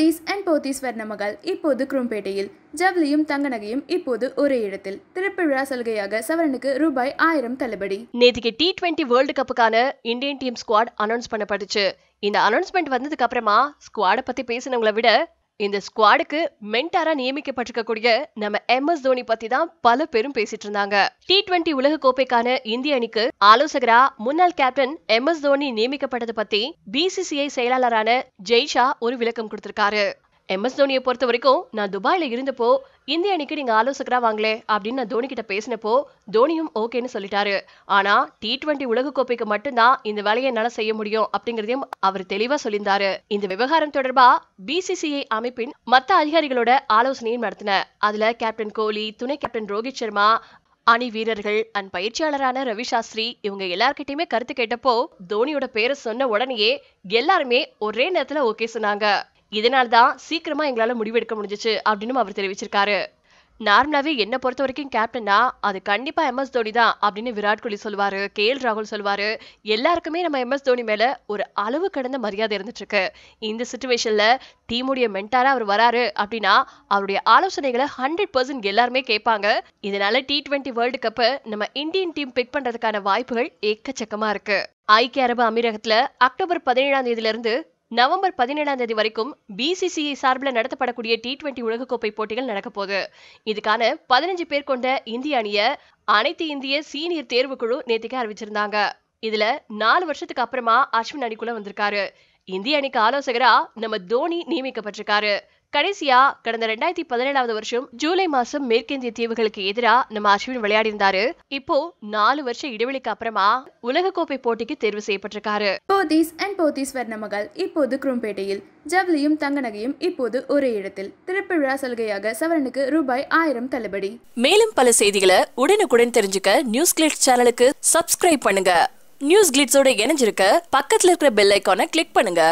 Satish and போத்தீஸ்வர் மகள் இப்போது குரும்பேட்டையில் ஜவுளியும் தங்க நகையும் இப்போது ஒரே இடத்தில் திருப்பிழா சலுகையாக சவரனுக்கு ரூபாய் ஆயிரம் தள்ளுபடி நேற்றுக்கு டி டுவெண்ட்டி வேர்ல்டு கப்புக்கான இந்தியன் டீம் ஸ்குவாட் அனௌன்ஸ் பண்ணப்பட்டுச்சு இந்த அனௌன்ஸ்மெண்ட் வந்ததுக்கு அப்புறமா ஸ்குவாடை பத்தி பேசினவங்களை விட இந்த ஸ்குவாடுக்கு மென்டாரா நியமிக்கப்பட்டிருக்கக்கூடிய நம்ம எம் எஸ் தோனி பத்தி தான் பல பேரும் பேசிட்டு இருந்தாங்க டி டுவெண்டி உலக கோப்பைக்கான இந்திய அணிக்கு ஆலோசகரா முன்னாள் கேப்டன் எம் எஸ் தோனி நியமிக்கப்பட்டது பத்தி பிசிசிஐ செயலாளரான ஜெய்ஷா ஒரு விளக்கம் கொடுத்திருக்காரு எம்எஸ் தோனியை பொறுத்த வரைக்கும் நான் துபாயில இருந்தப்போ இந்திய அணிக்கு நீங்க ஆலோசகரா வாங்களே அப்படின்னு நான் தோனி கிட்ட பேசினப்போ தோனியும் ஓகேன்னு சொல்லிட்டாரு ஆனா டி ட்வெண்ட்டி உலகக்கோப்பைக்கு மட்டும்தான் இந்த வேலையை என்னால் செய்ய முடியும் அப்படிங்கறதையும் அவர் தெளிவா சொல்லியிருந்தாரு இந்த விவகாரம் தொடர்பா பிசிசிஐ அமைப்பின் மத்த அதிகாரிகளோட ஆலோசனையும் நடத்தின அதுல கேப்டன் கோலி துணை கேப்டன் ரோஹித் சர்மா அணி வீரர்கள் அண்ட் பயிற்சியாளரான ரவி சாஸ்திரி இவங்க எல்லார்கிட்டயுமே கருத்து கேட்டப்போ தோனியோட பேரை சொன்ன உடனேயே எல்லாருமே ஒரே நேரத்துல ஓகே சொன்னாங்க இதனால தான் சீக்கிரமா எங்களால முடிவெடுக்க முடிஞ்சிச்சு அப்படின்னு அவர் தெரிவிச்சிருக்காரு நார்மலாவே என்ன பொறுத்த வரைக்கும் கேப்டனா அது கண்டிப்பா எம்எஸ் தோனி தான் அப்படின்னு விராட் கோலி சொல்லுவாரு கே எல் ராகுல் சொல்லுவாரு எல்லாருக்குமே நம்ம எம்எஸ் தோனி மேல ஒரு அளவு கடந்த மரியாதை இருந்துட்டு இருக்கு இந்த சுச்சுவேஷன்ல டீமுடைய மென்டாரா அவர் வராரு அப்படின்னா அவருடைய ஆலோசனைகளை ஹண்ட்ரட் பர்சன்ட் எல்லாருமே கேட்பாங்க இதனால டி டுவெண்ட்டி வேர்ல்டு கப் நம்ம இந்தியன் டீம் பிக் பண்றதுக்கான வாய்ப்புகள் எக்கச்சக்கமா இருக்கு ஐக்கிய அரபு அமீரகத்துல அக்டோபர் பதினேழாம் தேதியிலிருந்து நவம்பர் பதினேழாம் தேதி வரைக்கும் பிசிசிஐ சார்பில் நடத்தப்படக்கூடிய டி டுவெண்டி உலகக்கோப்பை போட்டிகள் நடக்க போகுது இதுக்கான பதினஞ்சு பேர் கொண்ட இந்திய அணியை அனைத்து இந்திய சீனியர் தேர்வுக்குழு நேத்திக்கு அறிவிச்சிருந்தாங்க இதுல நாலு வருஷத்துக்கு அப்புறமா அஸ்வின் அணிக்குள்ள வந்திருக்காரு இந்திய அணிக்கு ஆலோசகரா நம்ம தோனி நியமிக்கப்பட்டிருக்காரு கடைசியா கடந்த ரெண்டாயிரத்தி பதினேழாவது வருஷம் ஜூலை மாசம் மேற்கிந்திய தீவுகளுக்கு எதிராக நம்ம அஸ்வின் விளையாடி இருந்தாரு இப்போ நாலு வருஷம் இடைவெளிக்கு அப்புறமா உலகக்கோப்பை போட்டிக்கு தேர்வு செய்யப்பட்டிருக்காரு போதீஸ் அண்ட் போதீஸ் வர்ண இப்போது குரும்பேட்டையில் ஜவுளியும் தங்க நகையும் இப்போது ஒரே இடத்தில் திருப்பிழா சலுகையாக சவரனுக்கு ரூபாய் ஆயிரம் தள்ளுபடி மேலும் பல செய்திகளை உடனுக்குடன் தெரிஞ்சுக்க நியூஸ் கிளிக் சேனலுக்கு சப்ஸ்கிரைப் பண்ணுங்க நியூஸ் கிளிட்ஸோட இணைஞ்சிருக்க பக்கத்தில் இருக்கிற பெல் ஐக்கான கிளிக் பண்ணுங்க